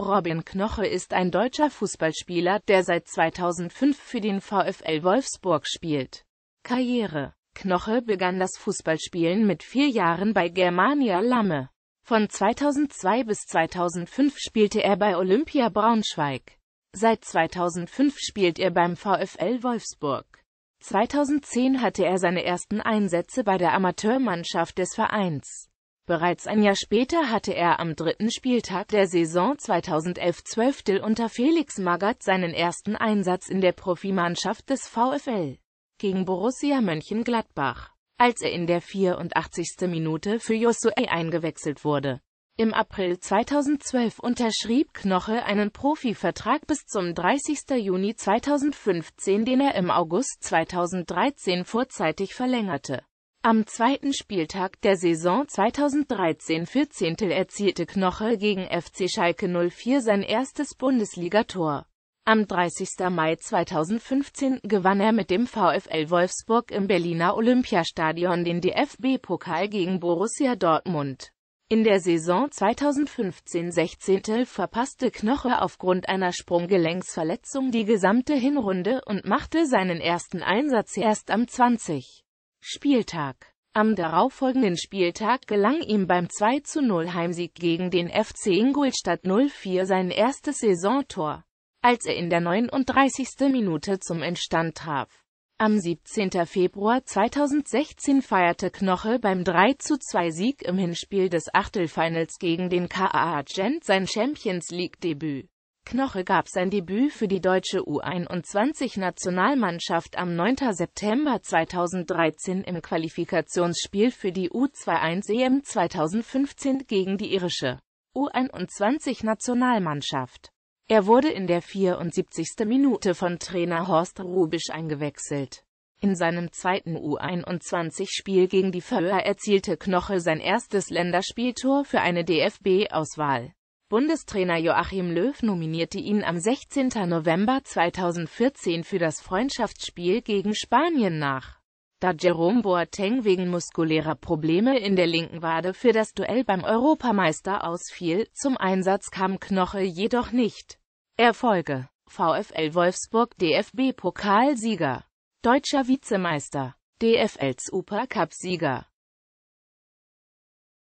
Robin Knoche ist ein deutscher Fußballspieler, der seit 2005 für den VfL Wolfsburg spielt. Karriere Knoche begann das Fußballspielen mit vier Jahren bei Germania Lamme. Von 2002 bis 2005 spielte er bei Olympia Braunschweig. Seit 2005 spielt er beim VfL Wolfsburg. 2010 hatte er seine ersten Einsätze bei der Amateurmannschaft des Vereins. Bereits ein Jahr später hatte er am dritten Spieltag der Saison 2011-12 unter Felix Magath seinen ersten Einsatz in der Profimannschaft des VfL gegen Borussia Mönchengladbach, als er in der 84. Minute für Josué eingewechselt wurde. Im April 2012 unterschrieb Knoche einen Profivertrag bis zum 30. Juni 2015, den er im August 2013 vorzeitig verlängerte. Am zweiten Spieltag der Saison 2013-14 erzielte Knoche gegen FC Schalke 04 sein erstes Bundesligator. Am 30. Mai 2015 gewann er mit dem VfL Wolfsburg im Berliner Olympiastadion den DFB-Pokal gegen Borussia Dortmund. In der Saison 2015-16 verpasste Knoche aufgrund einer Sprunggelenksverletzung die gesamte Hinrunde und machte seinen ersten Einsatz erst am 20. Spieltag. Am darauffolgenden Spieltag gelang ihm beim 2-0 zu Heimsieg gegen den FC Ingolstadt 04 sein erstes Saisontor, als er in der 39. Minute zum Entstand traf. Am 17. Februar 2016 feierte Knoche beim 3-2-Sieg zu im Hinspiel des Achtelfinals gegen den KA Gent sein Champions League-Debüt. Knoche gab sein Debüt für die deutsche U21-Nationalmannschaft am 9. September 2013 im Qualifikationsspiel für die U21-EM e 2015 gegen die irische U21-Nationalmannschaft. Er wurde in der 74. Minute von Trainer Horst Rubisch eingewechselt. In seinem zweiten U21-Spiel gegen die Föhr erzielte Knoche sein erstes Länderspieltor für eine DFB-Auswahl. Bundestrainer Joachim Löw nominierte ihn am 16. November 2014 für das Freundschaftsspiel gegen Spanien nach. Da Jerome Boateng wegen muskulärer Probleme in der linken Wade für das Duell beim Europameister ausfiel, zum Einsatz kam Knoche jedoch nicht. Erfolge VfL Wolfsburg DFB-Pokalsieger Deutscher Vizemeister DFL Supercup-Sieger